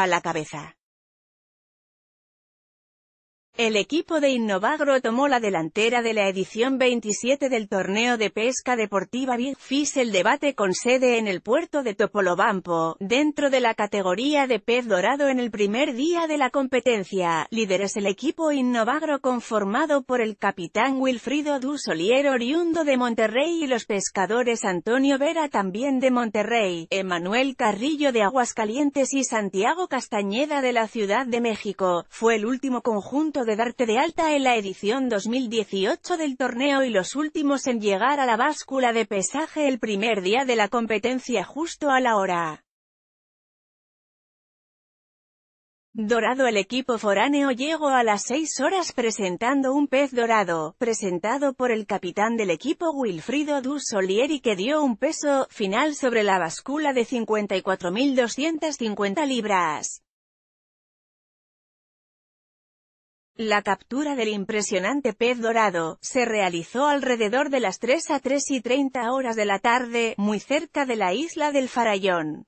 a la cabeza. El equipo de Innovagro tomó la delantera de la edición 27 del torneo de pesca deportiva Big Fish el debate con sede en el puerto de Topolobampo, dentro de la categoría de pez dorado en el primer día de la competencia. Líderes el equipo Innovagro conformado por el capitán Wilfrido Dusolier oriundo de Monterrey y los pescadores Antonio Vera también de Monterrey, Emanuel Carrillo de Aguascalientes y Santiago Castañeda de la Ciudad de México, fue el último conjunto de de darte de alta en la edición 2018 del torneo y los últimos en llegar a la báscula de pesaje el primer día de la competencia justo a la hora. Dorado El equipo foráneo llegó a las 6 horas presentando un pez dorado, presentado por el capitán del equipo Wilfrido Dussolieri que dio un peso final sobre la báscula de 54.250 libras. La captura del impresionante pez dorado, se realizó alrededor de las 3 a 3 y 30 horas de la tarde, muy cerca de la isla del Farallón.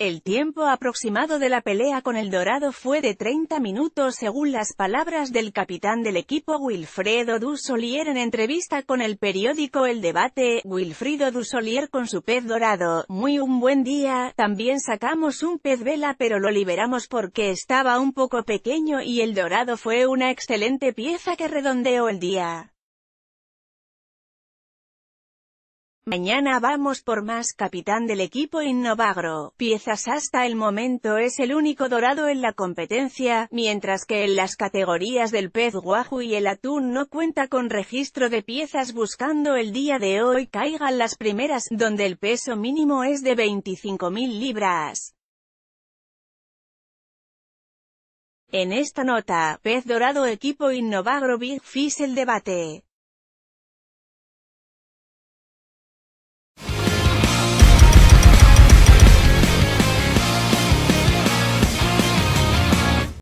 El tiempo aproximado de la pelea con el Dorado fue de 30 minutos según las palabras del capitán del equipo Wilfredo Dussolier en entrevista con el periódico El Debate, Wilfrido Dussolier con su pez dorado, muy un buen día, también sacamos un pez vela pero lo liberamos porque estaba un poco pequeño y el Dorado fue una excelente pieza que redondeó el día. Mañana vamos por más capitán del equipo Innovagro. Piezas hasta el momento es el único dorado en la competencia, mientras que en las categorías del pez guaju y el atún no cuenta con registro de piezas buscando el día de hoy caigan las primeras, donde el peso mínimo es de 25.000 libras. En esta nota, pez dorado equipo Innovagro Big Fish el debate.